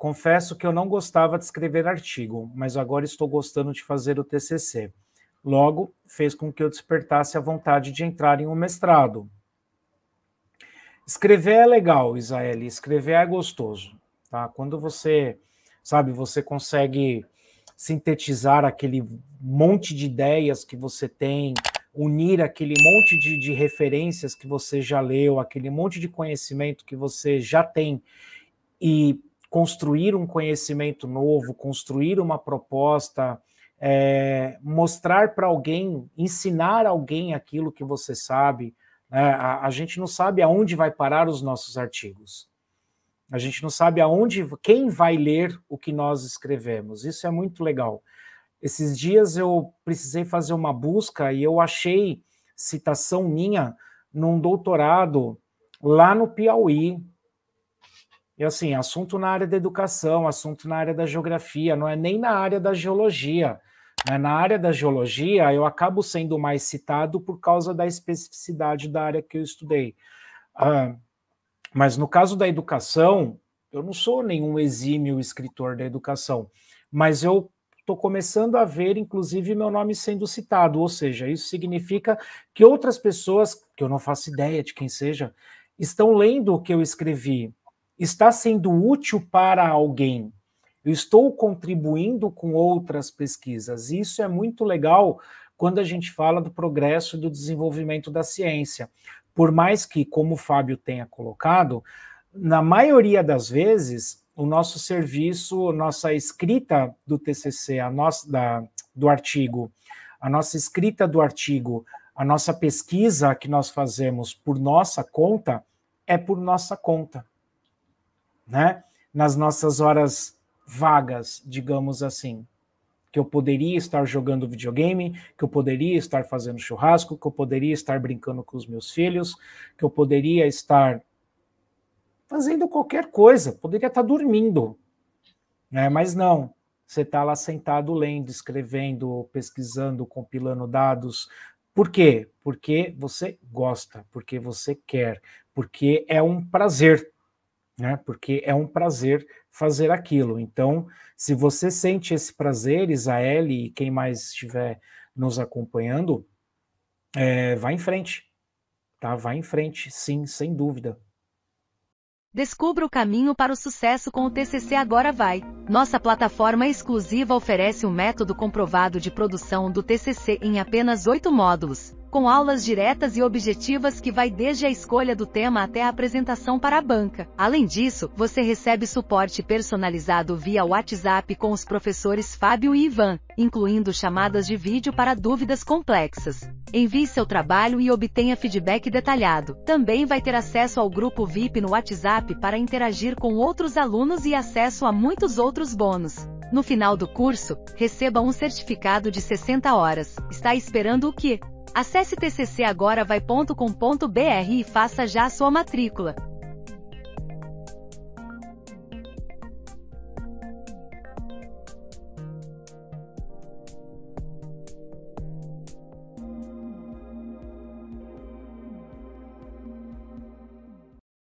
Confesso que eu não gostava de escrever artigo, mas agora estou gostando de fazer o TCC. Logo, fez com que eu despertasse a vontade de entrar em um mestrado. Escrever é legal, Isael, escrever é gostoso, tá? Quando você, sabe, você consegue sintetizar aquele monte de ideias que você tem, unir aquele monte de, de referências que você já leu, aquele monte de conhecimento que você já tem e construir um conhecimento novo, construir uma proposta, é, mostrar para alguém, ensinar alguém aquilo que você sabe. Né? a, a, gente não sabe aonde vai parar os nossos artigos. A gente não sabe aonde, quem vai ler o que nós escrevemos. Isso é muito legal. Esses dias eu precisei fazer uma busca e eu achei citação minha num doutorado lá no Piauí, e assim, assunto na área da educação, assunto na área da geografia, não é nem na área da geologia. Né? Na área da geologia, eu acabo sendo mais citado por causa da especificidade da área que eu estudei. Ah, mas no caso da educação, eu não sou nenhum exímio escritor da educação, mas eu estou começando a ver, inclusive, meu nome sendo citado. Ou seja, isso significa que outras pessoas, que eu não faço ideia de quem seja, estão lendo o que eu escrevi está sendo útil para alguém. Eu estou contribuindo com outras pesquisas. E isso é muito legal quando a gente fala do progresso e do desenvolvimento da ciência. Por mais que, como o Fábio tenha colocado, na maioria das vezes, o nosso serviço, nossa escrita do TCC, a nossa, da, do artigo, a nossa escrita do artigo, a nossa pesquisa que nós fazemos por nossa conta, é por nossa conta né? Nas nossas horas vagas, digamos assim. Que eu poderia estar jogando videogame, que eu poderia estar fazendo churrasco, que eu poderia estar brincando com os meus filhos, que eu poderia estar fazendo qualquer coisa, poderia estar dormindo, né? Mas não, você está lá sentado lendo, escrevendo, pesquisando, compilando dados. Por quê? Porque você gosta, porque você quer, porque é um prazer né? Porque é um prazer fazer aquilo. Então, se você sente esse prazer, Isael e quem mais estiver nos acompanhando, é, vá em frente, tá? Vá em frente, sim, sem dúvida. Descubra o caminho para o sucesso com o TCC Agora Vai. Nossa plataforma exclusiva oferece um método comprovado de produção do TCC em apenas oito módulos com aulas diretas e objetivas que vai desde a escolha do tema até a apresentação para a banca. Além disso, você recebe suporte personalizado via WhatsApp com os professores Fábio e Ivan, incluindo chamadas de vídeo para dúvidas complexas. Envie seu trabalho e obtenha feedback detalhado. Também vai ter acesso ao grupo VIP no WhatsApp para interagir com outros alunos e acesso a muitos outros bônus. No final do curso, receba um certificado de 60 horas. Está esperando o quê? Acesse tccagora.vai.com.br e faça já a sua matrícula.